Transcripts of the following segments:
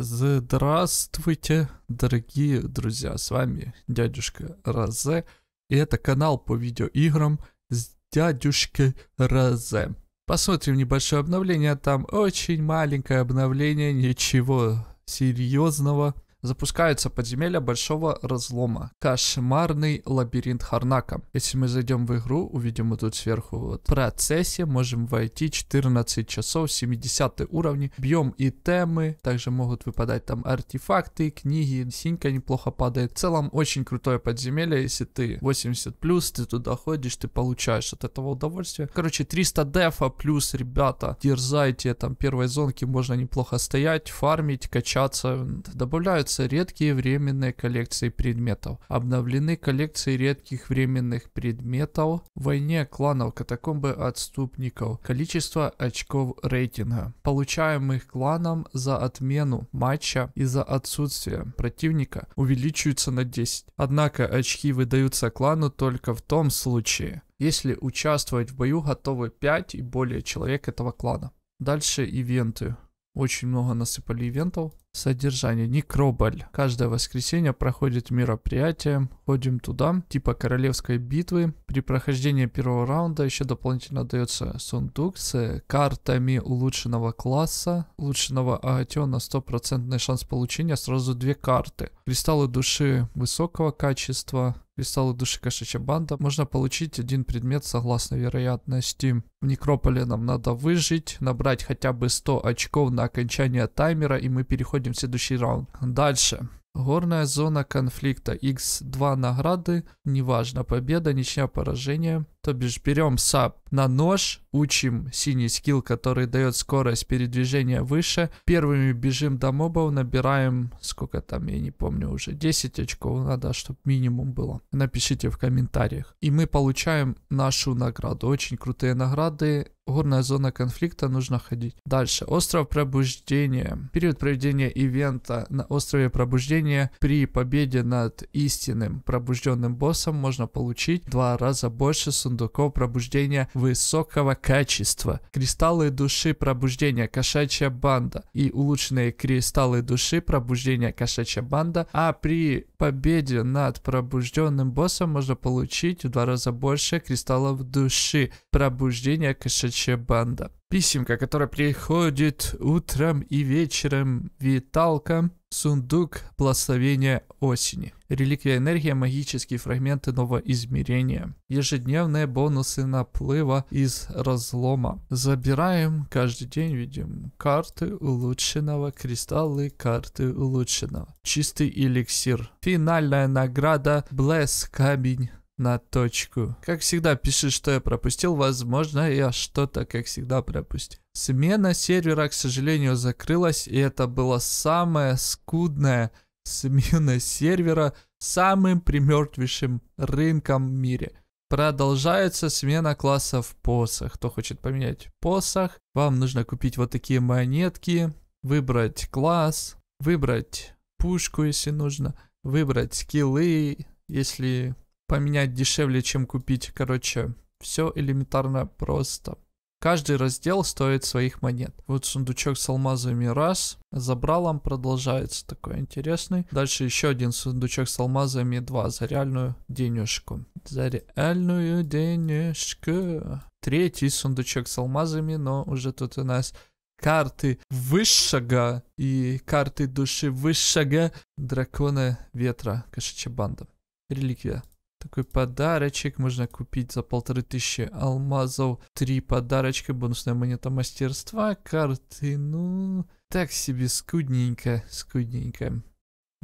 Здравствуйте, дорогие друзья, с вами дядюшка Розе, и это канал по видеоиграм с дядюшкой Розе. Посмотрим небольшое обновление, там очень маленькое обновление, ничего серьезного запускаются подземелья Большого Разлома. Кошмарный лабиринт Харнака. Если мы зайдем в игру, увидим мы тут сверху вот. В процессе можем войти 14 часов, 70 уровни. Бьем и темы, также могут выпадать там артефакты, книги, синька неплохо падает. В целом очень крутое подземелье, если ты 80 плюс, ты туда ходишь, ты получаешь от этого удовольствие. Короче, 300 дефа плюс, ребята, дерзайте, там первой зонки можно неплохо стоять, фармить, качаться. Добавляют появляются редкие временные коллекции предметов. Обновлены коллекции редких временных предметов. В войне кланов катакомбы отступников. Количество очков рейтинга, получаемых кланом за отмену матча и за отсутствие противника, увеличиваются на 10. Однако очки выдаются клану только в том случае, если участвовать в бою готовы 5 и более человек этого клана. Дальше ивенты. Очень много насыпали ивентов. Содержание. Некроболь. Каждое воскресенье проходит мероприятие. Ходим туда, типа королевской битвы. При прохождении первого раунда еще дополнительно дается сундук с картами улучшенного класса, улучшенного агатиона, стопроцентный шанс получения, сразу две карты. Кристаллы души высокого качества, кристаллы души кошачья банда, можно получить один предмет согласно вероятности. В Некрополе нам надо выжить, набрать хотя бы 100 очков на окончание таймера, и мы переходим переходим в следующий раунд. Дальше. Горная зона конфликта. X2 награды. Неважно, победа, ничья, поражение. То бишь берем сап на нож, учим синий скилл, который дает скорость передвижения выше. Первыми бежим до мобов, набираем, сколько там, я не помню уже, 10 очков надо, чтобы минимум было. Напишите в комментариях. И мы получаем нашу награду. Очень крутые награды. Горная зона конфликта, нужно ходить. Дальше. Остров пробуждения. Период проведения ивента на острове пробуждения при победе над истинным пробужденным боссом можно получить два раза больше сундуков сундуков пробуждения высокого качества. Кристаллы души пробуждения кошачья банда и улучшенные кристаллы души пробуждения кошачья банда. А при победе над пробужденным боссом можно получить в два раза больше кристаллов души пробуждения кошачья банда. Писемка, которая приходит утром и вечером виталка Сундук благословения осени. Реликвия энергия, магические фрагменты нового измерения. Ежедневные бонусы наплыва из разлома. Забираем каждый день, видим, карты улучшенного, кристаллы карты улучшенного. Чистый эликсир. Финальная награда Блесс Камень на точку. Как всегда, пиши, что я пропустил. Возможно, я что-то, как всегда, пропустил. Смена сервера, к сожалению, закрылась, и это была самая скудная смена сервера самым примертвейшим рынком в мире. Продолжается смена классов посох. Кто хочет поменять посох, вам нужно купить вот такие монетки, выбрать класс, выбрать пушку, если нужно, выбрать скиллы, если поменять дешевле, чем купить. Короче, все элементарно просто. Каждый раздел стоит своих монет. Вот сундучок с алмазами раз. Забралом продолжается такой интересный. Дальше еще один сундучок с алмазами два за реальную денежку. За реальную денежку. Третий сундучок с алмазами, но уже тут у нас карты высшего и карты души высшего дракона ветра кошачья Кашичабанда. Реликвия такой подарочек можно купить за полторы тысячи алмазов. Три подарочка, бонусная монета мастерства, карты, ну... Так себе, скудненько, скудненько.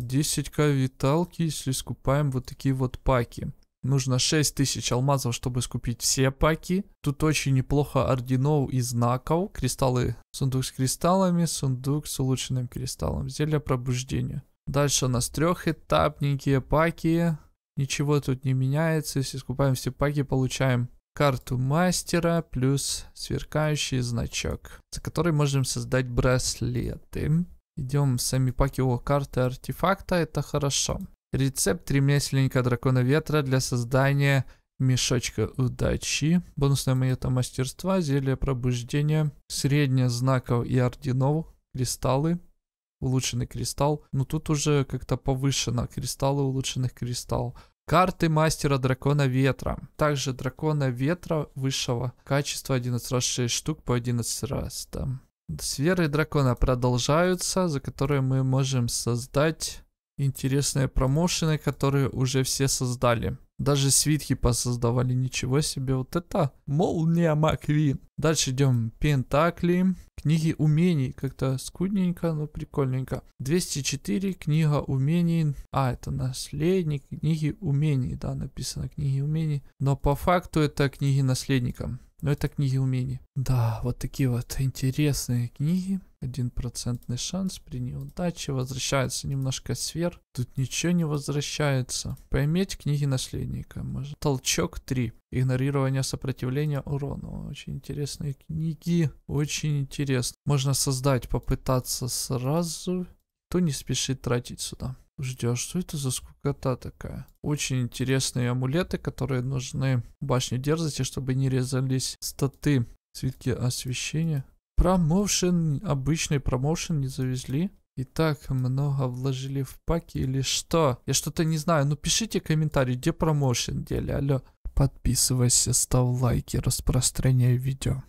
10к виталки, если скупаем вот такие вот паки. Нужно 6000 алмазов, чтобы скупить все паки. Тут очень неплохо орденов и знаков. Кристаллы. Сундук с кристаллами, сундук с улучшенным кристаллом. Зелье пробуждения. Дальше у нас трехэтапненькие паки. Ничего тут не меняется. Если скупаем все паки, получаем карту мастера плюс сверкающий значок, за который можем создать браслеты. Идем сами паки о карты артефакта, это хорошо. Рецепт ремесленника дракона ветра для создания мешочка удачи, бонусная монета мастерства, зелье пробуждения, среднее знаков и орденов, кристаллы, улучшенный кристалл. Но тут уже как-то повышено кристаллы улучшенных кристалл. Карты мастера дракона ветра. Также дракона ветра высшего качества 11 раз 6 штук по 11 раз. Там. Сферы дракона продолжаются, за которые мы можем создать интересные промоушены, которые уже все создали. Даже свитки посоздавали, ничего себе. Вот это молния Маквин. Дальше идем Пентакли. Книги умений. Как-то скудненько, но прикольненько. 204. Книга умений. А, это наследник. Книги умений. Да, написано книги умений. Но по факту это книги наследника. Но это книги умений. Да, вот такие вот интересные книги. 1% шанс при неудаче. Возвращается немножко сфер. Тут ничего не возвращается. Поиметь книги наследника. Может. Толчок 3. Игнорирование сопротивления урона. Очень интересные книги. Очень интересно. Можно создать, попытаться сразу. То не спешит тратить сюда. ждешь что это за скукота такая? Очень интересные амулеты, которые нужны башне дерзости, чтобы не резались статы. Цветки освещения. Промоушен, обычный промоушен не завезли. И так много вложили в паки или что? Я что-то не знаю. Ну пишите комментарий, где промоушен дели, алло. Подписывайся, ставь лайки, распространяй видео.